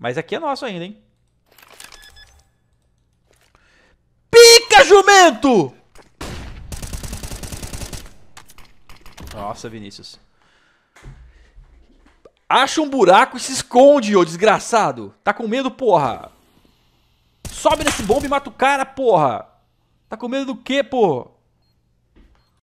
Mas aqui é nosso ainda, hein? Pica, jumento! Nossa, Vinícius. Acha um buraco e se esconde, ô desgraçado. Tá com medo, porra. Sobe nesse bombe e mata o cara, porra. Tá com medo do quê, porra?